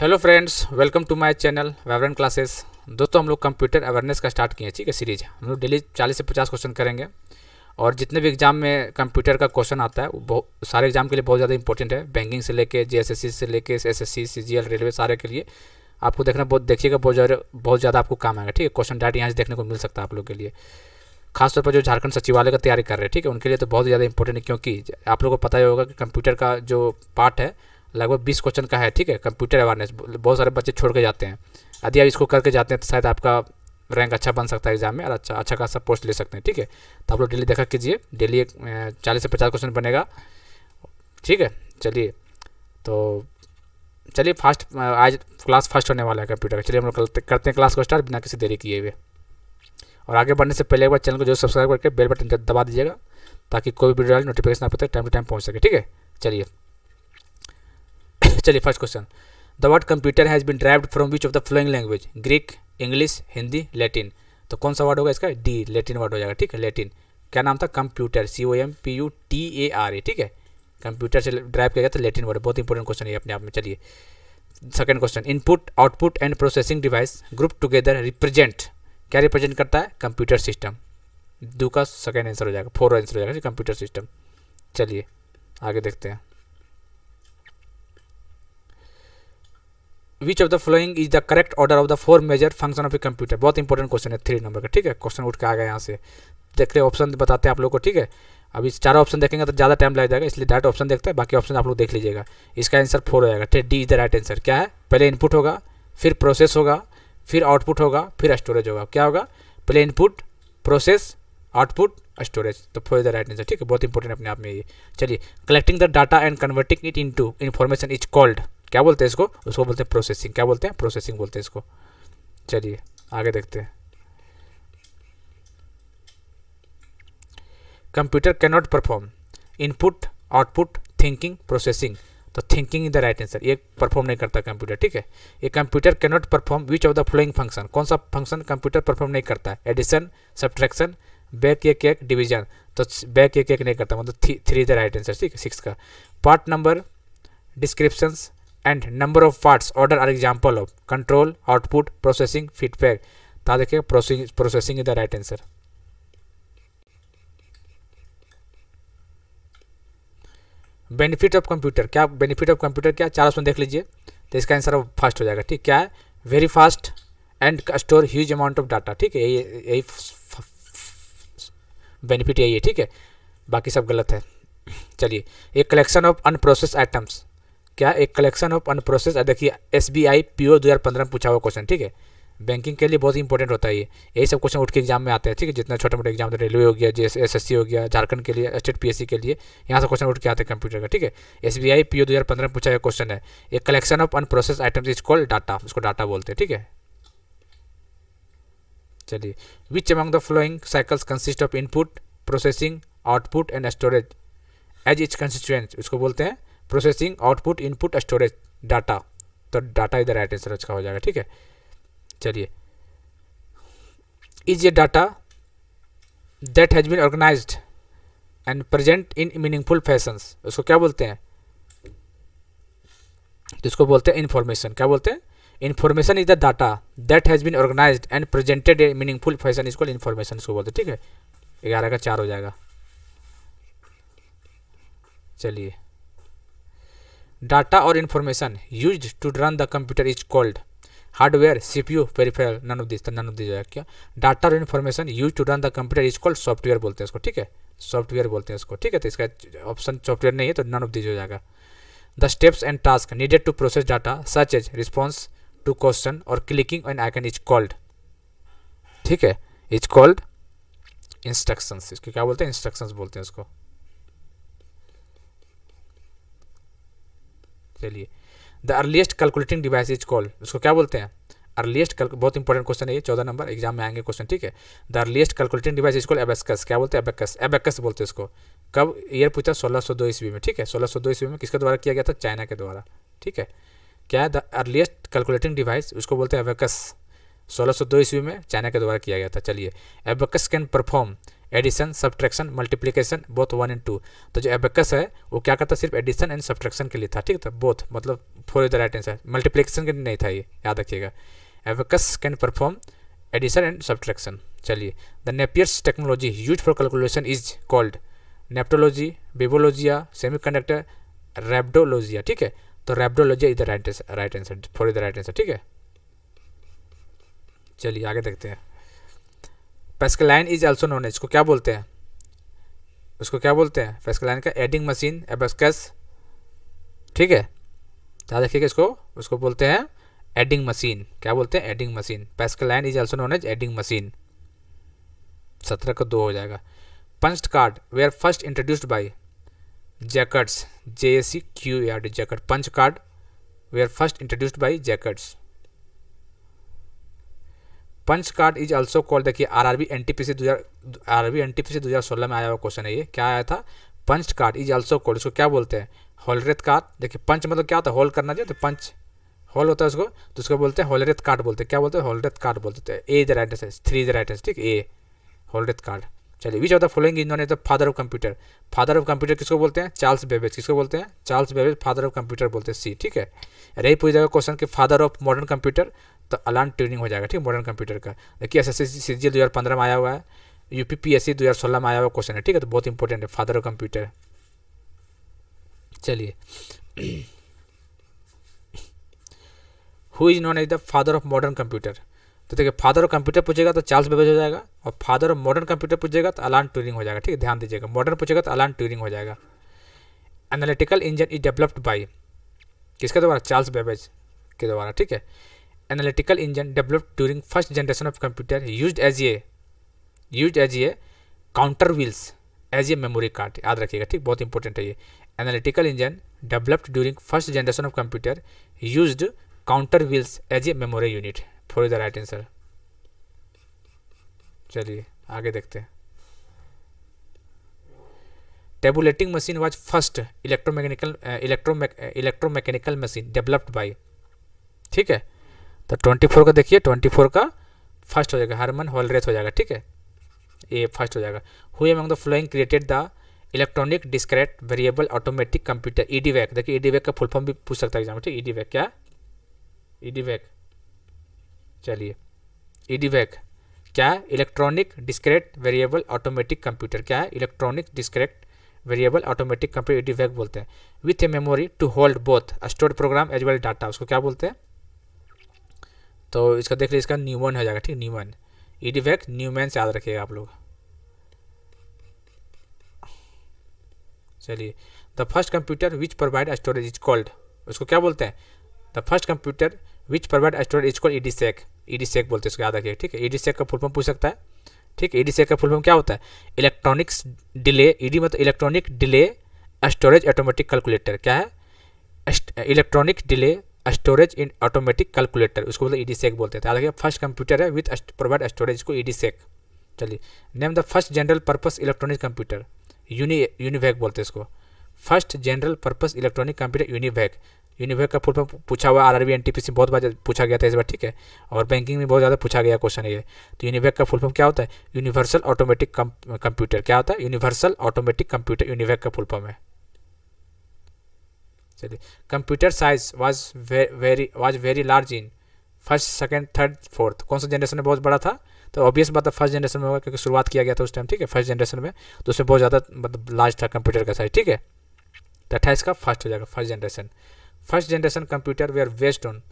Hello friends welcome to my channel वेवरन classes दोस्तों हम लोग कंप्यूटर अवेयरनेस का स्टार्ट किए हैं ठीक है सीरीज हम लोग डेली चालीस से पचास क्वेश्चन करेंगे और जितने भी एग्जाम में कंप्यूटर का क्वेश्चन आता है वो सारे एग्जाम के लिए बहुत ज़्यादा इंपॉर्टेंट है बैंकिंग से लेके जे से लेके एस सी रेलवे सारे के लिए आपको देखना बहुत देखिएगा बहुत ज़्यादा बहुत ज़्यादा आपको काम आएगा ठीक है क्वेश्चन डायरेक्ट यहाँ से देखने को मिल सकता है आप लोग के लिए खासतौर पर जो झारखंड सचिवालय का तैयारी कर रहे हैं ठीक है उनके लिए तो बहुत ज़्यादा इंपॉर्टेंट है क्योंकि आप लोगों को पता ही होगा कि कंप्यूटर का जो पार्ट है लगभग बीस क्वेश्चन का है ठीक है कंप्यूटर अवेयरनेस बहुत सारे बच्चे छोड़ के जाते हैं यदि आप इसको करके जाते हैं तो शायद आपका रैंक अच्छा बन सकता है एग्जाम में और अच्छा अच्छा खासा पोस्ट ले सकते हैं ठीक है तो आप लोग डेली देखा कीजिए डेली एक चालीस से पचास क्वेश्चन बनेगा ठीक है चलिए तो चलिए फास्ट आज क्लास फास्ट होने वाला है कंप्यूटर का चलिए हम लोग करते हैं क्लास को स्टार्ट बिना किसी देरी किए हुए और आगे बढ़ने से पहले एक बार चैनल को जो सब्सक्राइब करके बेल बटन दबा दीजिएगा ताकि कोई भी वीडियो नोटिफिकेशन आप टाइम टू टाइम पहुँच सके ठीक है चलिए चलिए first question the word computer has been derived from which of the following language Greek English Hindi Latin तो कौन सा वर्ड होगा इसका डी लेटिन वर्ड हो जाएगा ठीक है लेटिन क्या नाम था computer C O M P U T A R A ठीक है कंप्यूटर से ड्राइव किया गया था लेटिन वर्ड बहुत इंपॉर्टेंट क्वेश्चन है अपने आप में चलिए second question input output and processing device group together represent क्या रिप्रेजेंट करता है कंप्यूटर सिस्टम दो का सेकेंड आंसर हो जाएगा फोर आंसर हो जाएगा कंप्यूटर सिस्टम चलिए आगे देखते हैं which of the following is the correct order of the four major function of a computer बहुत इंपॉर्टेंट क्वेश्चन है थ्री नंबर का ठीक है क्वेश्चन उठ के आ गया यहाँ से देख रहे ऑप्शन बताते हैं आप लोग को ठीक है अभी चारों ऑप्शन देखेंगे तो ज़्यादा टाइम लग जाएगा इसलिए डायरेक्ट ऑप्शन देखते हैं बाकी ऑप्शन आप लोग देख लीजिएगा इसका आंसर फोर हो जाएगा ठीक D is the right answer क्या है पहले इनपुट होगा फिर प्रोसेस होगा फिर आउटपुट होगा फिर स्टोरेज होगा क्या होगा पहले इनपुट प्रोसेस आउटपुट स्टोरेज तो फोर द राइट आंसर ठीक है बहुत इंपॉर्टेंट अपने आप में ये चलिए collecting the data and converting it into information is called क्या बोलते हैं इसको उसको बोलते हैं प्रोसेसिंग क्या बोलते हैं प्रोसेसिंग बोलते हैं इसको चलिए आगे देखते हैं computer can not perform input output thinking processing तो thinking is the right answer ये परफॉर्म नहीं करता कंप्यूटर ठीक है ये computer can not perform which of the following function कौन सा फंक्शन कंप्यूटर परफॉर्म नहीं करता है एडिशन सब्ट्रैक्शन बैक एक एक डिवीजन तो बैक एक एक नहीं करता मतलब three is the right answer ठीक है सिक्स का part number descriptions and number of parts order are example of control output processing feedback तो देखिए processing is the right answer benefit of computer क्या बेनिफिट ऑफ कंप्यूटर क्या चार option देख लीजिए तो इसका आंसर फास्ट हो जाएगा ठीक क्या है very fast and store huge amount of data ठीक है यही यही बेनिफिट यही है ठीक है बाकी सब गलत है चलिए एक कलेक्शन ऑफ अनप्रोसेस आइटम्स क्या एक कलेक्शन ऑफ अनप्रोसेस देखिए S B I P O दो हज़ार पंद्रह में पूछा हुआ क्वेश्चन ठीक है बैंकिंग के लिए बहुत इंपॉर्टेंट होता है ये यही सब क्वेश्चन उठ के एग्जाम में आते हैं ठीक है जितना छोटे मोटे एग्जाम रेलवे हो गया जे एस एस सी हो गया झारखंड के लिए स्टेट पी एस सी के लिए यहाँ से क्वेश्चन उठ के आते हैं कंप्यूटर का ठीक है S B I P O दो हज़ार पंद्रह में पूछा हुआ क्वेश्चन है एक collection of unprocess items is called data उसको डाटा बोलते हैं ठीक है चलिए which among the following cycles consist of input processing output and storage as each consistent उसको बोलते हैं processing output input storage data तो डाटा इधर राइट आंसर अच्छा हो जाएगा ठीक है चलिए is a data that has been organise and present in meaningful fashions उसको क्या बोलते हैं जिसको बोलते हैं इन्फॉर्मेशन क्या बोलते हैं information is the data that has been organise and presented a meaningful fashion इसको इन्फॉर्मेशन इसको बोलते हैं ठीक है ग्यारह का चार हो जाएगा चलिए डाटा और information use to run the computer is called hardware CPU, peripheral. None of this, none of this क्या डाटा और information use to run the computer is called software बोलते हैं उसको ठीक है सॉफ्टवेयर बोलते हैं उसको ठीक है तो इसका ऑप्शन सॉफ्टवेयर नहीं है तो नन ऑफ दिस हो जाएगा the steps and task needed to process data such as response to question और clicking an icon is called ठीक है इज कॉल्ड इंस्ट्रक्शंस इसको क्या बोलते हैं इंस्ट्रक्शंस बोलते हैं इसको चलिए the earliest calculating device is call उसको क्या बोलते हैं अर्लीस्ट कल बहुत इंपॉर्टेंट क्वेश्चन है ये चौदह नंबर एग्जाम में आएंगे क्वेश्चन ठीक है the earliest calculating device is call abacus क्या बोलते हैं एबेकस एबेकस बोलते हैं इसको कब ईयर पूछा सोलह सौ दो ईस्वी में ठीक है सोलह सौ दो ईस्वी में किसके द्वारा किया गया था चाइना के द्वारा ठीक है क्या द अर्लीस्ट कैलकुलेटिंग डिवाइस उसको बोलते हैं एबेकस सोलह सौ दो ईस्वी में चाइना के द्वारा किया गया था चलिए abacus can perform addition subtraction multiplication both one and two तो जो एबेकस है वो क्या करता सिर्फ एडिशन एंड सब्ट्रैक्शन के लिए था ठीक था बोथ तो मतलब four is the right answer multiplication के लिए नहीं था ये याद रखिएगा abacus can perform addition and subtraction चलिए the Napier's technology use for calculation is called नेप्टोलॉजी बेबोलॉजिया सेमी कंडक्टर रेबडोलॉजिया ठीक है तो rabdologia is the right right answer four is the right answer ठीक है चलिए आगे देखते हैं पेस्कलाइन इज आल्सो नोन इसको क्या बोलते हैं उसको क्या बोलते हैं पेस्कलाइन का एडिंग मशीन एबस्कस ठीक है याद रखिएगा इसको उसको बोलते हैं एडिंग मशीन क्या बोलते हैं adding machine Pascaline is also known as adding machine सत्रह का दो हो जाएगा punched card were first introduced by Jacquard's J C Q R D Jacquard punch card were first introduced by Jacquard's punch card is also called देखिए R R B N T P C दो हज़ार R R B N T P C दो हज़ार सोलह में आया हुआ question है ये क्या आया था punch card is also called इसको क्या बोलते हैं होलरेत कार्ड देखिए पंच मतलब क्या होता है होल करना चाहिए तो पंच होल होता है उसको तो उसको बोलते हैं होलरेत कार्ड बोलते हैं क्या बोलते हैं होलरेत कार्ड बोलते हैं A is right answer three is right answer ठीक ए होलरेत कार्ड चलिए which of the following is known father of computer father of computer किसको बोलते हैं चार्ल्स बेबेज किसको बोलते हैं Charles Babbage father of computer बोलते हैं सी ठीक है रही पूछ जाएगा क्वेश्चन कि फादर ऑफ मॉडर्न कंप्यूटर तो अलान ट्यूनिंग हो जाएगा ठीक मॉडर्न कंप्यूटर का देखिए एस एस सी जी दो में आया हुआ है U P P S C दो में आया हुआ क्वेश्चन है ठीक है तो बहुत इंपॉर्टेंट है फादर ऑफ कंप्यूटर चलिए who is known as the father of modern computer तो देखिए फादर ऑफ कंप्यूटर पूछेगा तो चार्ल्स बेबेज हो जाएगा और फादर ऑफ मॉडर्न कंप्यूटर पूछेगा तो अलान ट्यूरिंग हो जाएगा ठीक है ध्यान दीजिएगा मॉडर्न पूछेगा तो अलान ट्यूरिंग हो जाएगा analytical engine is developed by किसके द्वारा चार्ल्स बेबेज के द्वारा ठीक है analytical engine developed during first generation of computer used as a used as a counter wheels as a memory card याद रखिएगा ठीक बहुत इंपॉर्टेंट है ये analytical engine developed during first generation of computer used counter wheels as a memory unit for the right answer चलिए आगे देखते हैं tabulating machine was first electromechanical electro electromechanical machine developed by ठीक है तो ट्वेंटी फोर का देखिए twenty four का फर्स्ट हो जाएगा हॉल रेस हो जाएगा ठीक है ये फर्स्ट हो जाएगा हुई among the following created the electronic discrete variable automatic computer E D VAC देखिए ई डी वैक का फुल फॉर्म भी पूछ सकता है एग्जाम ठीक ई डी वैक क्या ई डी वैक चलिए ई डी वैक क्या है electronic discrete variable automatic computer क्या है electronic discrete variable automatic computer E D VAC बोलते हैं with a memory to hold both stored program as well data उसको क्या बोलते हैं तो इसका देख लीजिए इसका न्यूमन हो जाएगा ठीक Neumann E D VAC Neumann से याद रखिएगा आप लोग चलिए the first computer which provide storage is called उसको क्या बोलते हैं the first computer which provide storage is called E D SAC E D SAC बोलते हैं इसको याद रखिएगा ठीक है ई डी सेक का फुल फॉर्म पूछ सकता है ठीक है ई डी सेक का फुल फॉर्म क्या होता है इलेक्ट्रॉनिक्स डिले ई डी मतलब electronic delay storage automatic calculator क्या है electronic delay storage in automatic calculator उसको बोलते ई सेक बोलते थे हालांकि फर्स्ट कंप्यूटर है विथ प्रोवाइड स्टोरेज को ई सेक चलिए name the first general purpose electronic computer uni UNIVAC बोलते हैं इसको first general purpose electronic computer UNIVAC UNIVAC का फुल फॉर्म पूछा हुआ आर आर में बहुत बार पूछा गया था इस बार ठीक है और बैंकिंग में बहुत ज़्यादा पूछा गया क्वेश्चन ये तो यूनिवैक का फुल फॉर्म क्या होता है यूनिवर्सल ऑटोमेटिक कंप्यूटर क्या होता है यूनिवर्सल ऑटोमेटिक कंप्यूटर यूनिवैक का फुल फॉर्म है especially. Computer size was very very was very large first second third fourth कौन सा जनरेशन में बहुत बड़ा था तो ऑब्वियस बात है फर्स्ट जनरेशन में होगा क्योंकि शुरुआत किया गया था उस टाइम ठीक है फर्स्ट जनरेशन में तो उसमें बहुत ज़्यादा मतलब लार्ज था कंप्यूटर का साइज ठीक है तो अट्ठाइस का फर्स्ट हो जाएगा first generation first generation computer were based on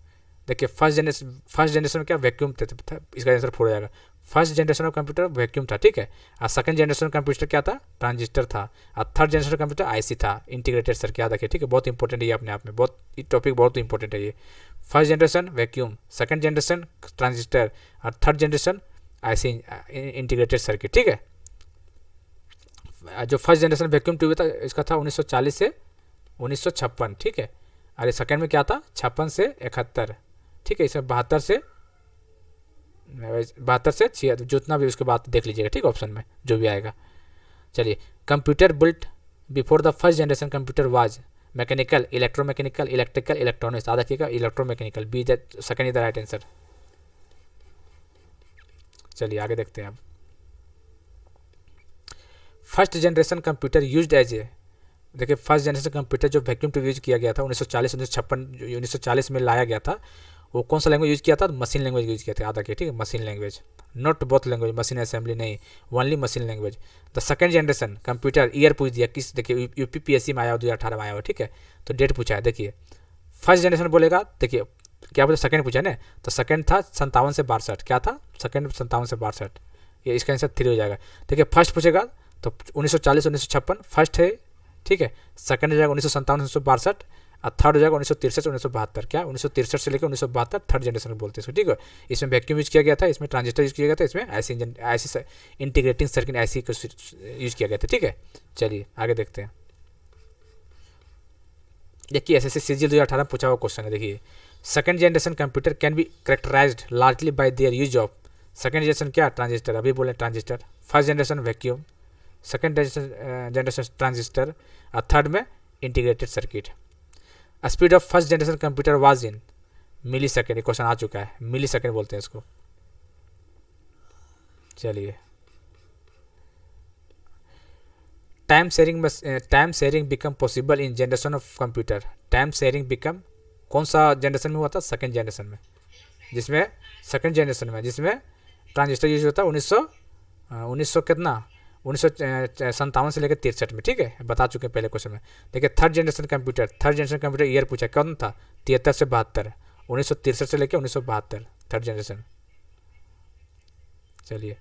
देखिए फर्स्ट जनरेशन फर्स्ट जनरेशन में क्या वैक्यूम थे तो इसका आंसर फोर हो जाएगा first generation of computer vacuum था ठीक है और सेकंड जनरेशन कंप्यूटर क्या था ट्रांजिस्टर था और थर्ड जनरेशन कंप्यूटर आईसी था इंटीग्रेटेड सर क्या देखिए ठीक है बहुत इंपॉर्टेंट है ये अपने आप में बहुत टॉपिक बहुत इंपॉर्टेंट है ये first generation vacuum second generation transistor और third generation IC integrated circuit ठीक है जो फर्स्ट जनरेशन वैक्यूम ट्यूब था इसका था उन्नीस से उन्नीस ठीक है अरे सेकंड में क्या था छप्पन से इकहत्तर ठीक है इसमें बहत्तर से बहत्तर से छिया जितना भी उसके बाद देख लीजिएगा ठीक ऑप्शन में जो भी आएगा चलिए computer built before the first generation computer was mechanical electromechanical electrical electronics आधा ठीक है electromechanical B the second is the right answer चलिए आगे देखते हैं अब first generation computer use as a देखिए फर्स्ट जनरेशन कंप्यूटर जो वैक्यूम टू यूज किया गया था 1940 सौ चालीस में लाया गया था वो कौन सा लैंग्वेज यूज़ किया था मशीन लैंग्वेज यूज़ किया था याद रखिए ठीक है machine language not both language machine assembly नहीं only machine language the second generation computer year पूछ दिया किस देखिए U P P S C में आया हो दो हज़ार अठारह में आया हो ठीक है तो डेट पूछा है देखिए फर्स्ट जनरेशन बोलेगा देखिए क्या बोलते सेकंड पूछा ना तो सेकंड था संतावन से बासठ क्या था सेकंड संतावन से बासठ ये इसका आंसर थ्री हो जाएगा देखिए फर्स्ट पूछेगा तो उन्नीस सौ चालीस उन्नीस सौ छप्पन फर्स्ट है ठीक है सेकंड हो जाएगा उन्नीस सौ सत्तावन उन्नीस सौ बासठ थर्ड हो जाएगा उन्नीस सौ तिरसठ उन्नीस सौ बहत्तर क्या उन्नीस सौ तिरसठ से लेकर उन्नीस सौ बहत्तर थर्ड जनरेशन बोलते हैं ठीक है इसमें वैक्यूम यूज किया गया था इसमें ट्रांजिस्टर यूज किया गया था इसमें ऐसी इंजन ऐसी इंटीग्रेटिंग सर्किट ऐसी को यूज किया गया था ठीक है चलिए आगे देखते हैं देखिए एस एस सी सी जी दो हज़ार अठारह में पूछा हुआ क्वेश्चन है देखिए second generation computer can be characterize largely by their use of second generation क्या ट्रांजिस्टर अभी बोले transistor first generation vacuum second generation transistor और थर्ड में integrated circuit speed of first generation computer was in millisecond ये question आ चुका है millisecond बोलते हैं इसको चलिए time sharing time sharing become possible in generation of computer time sharing become कौन सा जनरेशन में हुआ था सेकेंड जनरेशन में जिसमें सेकेंड जनरेशन में जिसमें ट्रांजिस्टर यूज होता है उन्नीस सौ उन्नीस सौ कितना उन्नीस सौ से लेकर तिरसठ में ठीक है बता चुके हैं पहले क्वेश्चन में देखिए third generation computer third generation computer year पूछा कौन था तिहत्तर से बहत्तर उन्नीस सौ तिरसठ से लेकर उन्नीस सौ बहत्तर थर्ड जनरेशन चलिए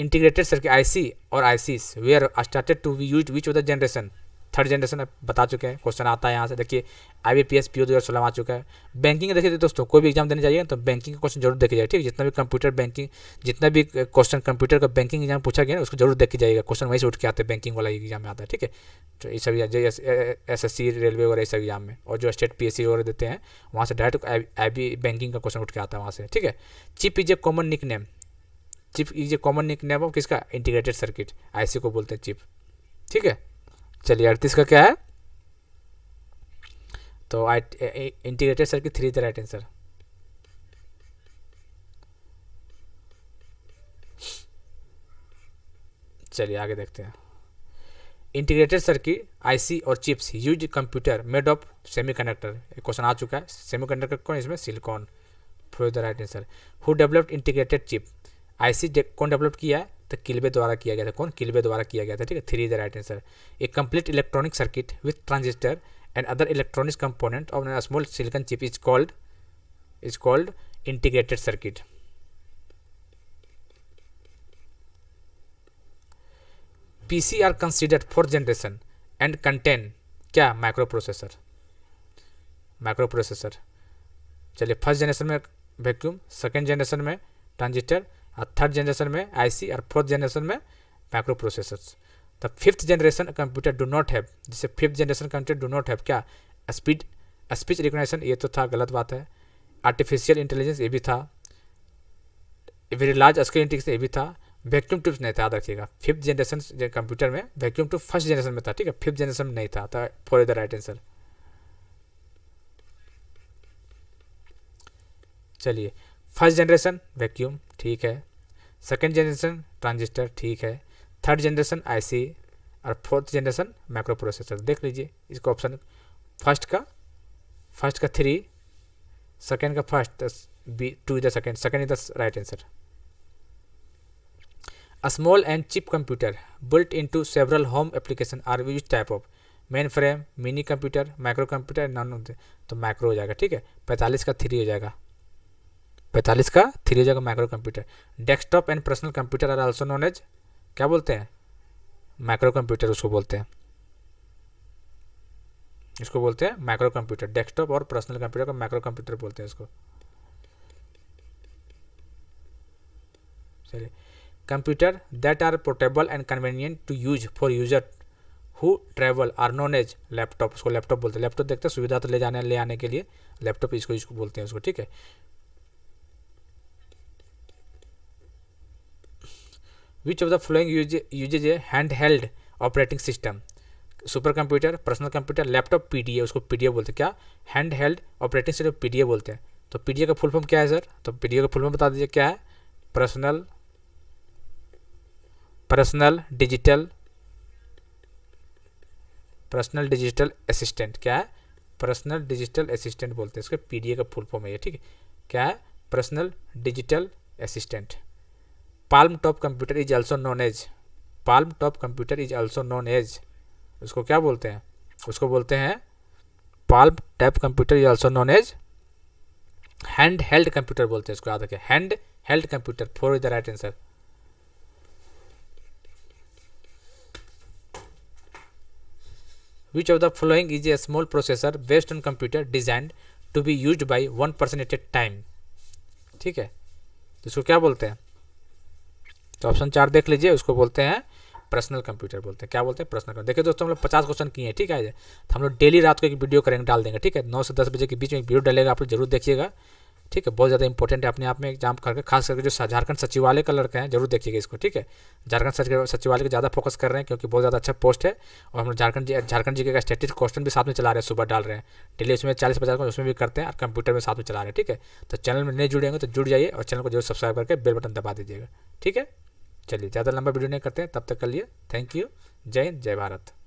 इंटीग्रेटेड सर्किट आईसी और ICs were started to be use which of the generation third generation बता चुके हैं क्वेश्चन आता है यहाँ से देखिए I B P S P O दो हज़ार सोलह आ चुका है बैंकिंग देखिए तो दोस्तों कोई भी एग्जाम देने जाइए तो बैंकिंग का क्वेश्चन जरूर देखिए जाए ठीक है जितना भी कंप्यूटर बैंकिंग जितना भी क्वेश्चन कंप्यूटर का बैंकिंग एग्जाम पूछा गया ना उसको जरूर देखी जाएगा क्वेश्चन वहीं से उठ के आते हैं बैंकिंग वाला एग्जाम में आता है ठीक है तो ये सब एस एस सी रेलवे वगैरह इस एग्जाम में और जो स्टेट पी एस सी वगैरह देते हैं वहाँ से डायरेक्ट आई बी बैंकिंग का क्वेश्चन उठ के आता है वहाँ से ठीक है chip is a common nickname chip is a common nickname किसका इंटीग्रेटेड सर्किट आई सी को बोलते हैं चिप ठीक है चलिए अड़तीस का क्या है तो इंटीग्रेटेड सर की three is the right answer चलिए आगे देखते हैं इंटीग्रेटेड सर्किट आईसी और chips use computer made of semiconductor question आ चुका है सेमीकंडक्टर कौन इसमें silicon four the right answer who developed integrated chip IC कौन डेवलप किया है तो किल्बे द्वारा किया गया था कौन किल्बे द्वारा किया गया था ठीक है three is the right answer a complete electronic circuit with transistor and other electronic component of an small silicon chip is called is called integrated circuit PC are considered fourth generation and contain क्या microprocessor microprocessor चलिए first generation में vacuum second generation में transistor third generation में IC और fourth generation में microprocessors the fifth generation computer do not have जैसे fifth generation computer do not have क्या speed speech recognition ये तो था गलत बात है आर्टिफिशियल इंटेलिजेंस ये भी था वेरी लार्ज स्केल इंटेलिजेंस ये भी था वैक्यूम ट्यूब्स नहीं था याद रखिएगा फिफ्थ जनरेशन कंप्यूटर में वैक्यूम ट्यूब फर्स्ट जनरेशन में था ठीक है फिफ्थ जनरेशन में नहीं था तो फॉर द राइट आंसर चलिए फर्स्ट जनरेशन वैक्यूम ठीक है सेकेंड जनरेशन ट्रांजिस्टर ठीक है थर्ड जनरेशन आईसी और फोर्थ जनरेशन माइक्रो प्रोसेसर देख लीजिए इसको ऑप्शन फर्स्ट का फर्स्ट का थ्री सेकेंड का first B two is the second second is the right answer A small and cheap computer built into several home application are which type of mainframe, mini computer, micro computer, none of तो micro हो जाएगा ठीक है पैंतालीस का three हो जाएगा पैंतालीस का थ्री हो जाएगा microcomputer desktop and personal computer are also known as क्या बोलते हैं माइक्रो कंप्यूटर उसको बोलते हैं इसको बोलते हैं माइक्रो कंप्यूटर डेस्कटॉप और पर्सनल कंप्यूटर को माइक्रो कंप्यूटर बोलते हैं इसको चलिए computer that are portable and convenient to use for user who travel are known as laptop उसको लैपटॉप बोलते हैं लैपटॉप देखते हैं सुविधा तो ले जाने ले आने के लिए लैपटॉप इसको इसको बोलते हैं उसको ठीक है which of the following use, a handheld operating system supercomputer personal computer laptop PDA उसको पीडीए बोलते हैं क्या handheld operating system PDA बोलते हैं तो पीडीए का फुल फॉर्म क्या है सर तो पीडीए का फुल फॉर्म बता दीजिए क्या है personal personal digital personal digital assistant क्या है पर्सनल डिजिटल असिस्टेंट बोलते हैं इसको पीडीए का फुल फॉर्म है ठीक है क्या है personal digital assistant palmtop computer is also known as palmtop computer is also known as उसको क्या बोलते हैं उसको बोलते हैं palm tap computer is also known as handheld computer बोलते हैं उसको याद रखें handheld computer four is the right answer which of the following is a small processor based on computer designed to be used by one person at a time ठीक है तो इसको क्या बोलते हैं तो ऑप्शन चार देख लीजिए उसको बोलते हैं पर्सनल कंप्यूटर बोलते हैं क्या बोलते हैं पर्सनल कंप्यूटर देखिए दोस्तों हम लोग पचास क्वेश्चन किए हैं ठीक है तो हम लोग डेली रात को एक वीडियो करेंगे डाल देंगे ठीक है नौ से दस बजे के बीच में एक वीडियो डालेगा आप लोग जरूर देखिएगा ठीक है बहुत ज़्यादा इंपॉर्टेंट है अपने आप में एग्जाम करके खास करके जो झारखंड सचिवालय का लड़का है जरूर देखिएगा इसको ठीक है झारखंड सचिवालय के ज़्यादा फोकस कर रहे हैं क्योंकि बहुत ज़्यादा अच्छा पोस्ट है और हम झारखंड झारखंड जी का स्टेटिक क्वेश्चन भी साथ में चला रहे हैं सुबह डाल रहे हैं डेली उसमें चालीस पचास उसमें भी करते हैं और कंप्यूटर में साथ में चला रहे हैं ठीक है तो चैनल में नहीं जुड़ेंगे तो जुड़ जाइए और चैनल को जरूर सब्सक्राइब करके बेल बटन दबा दीजिएगा ठीक है चलिए ज़्यादा लंबा वीडियो नहीं करते तब तक कर लिए थैंक यू जय हिंद जय भारत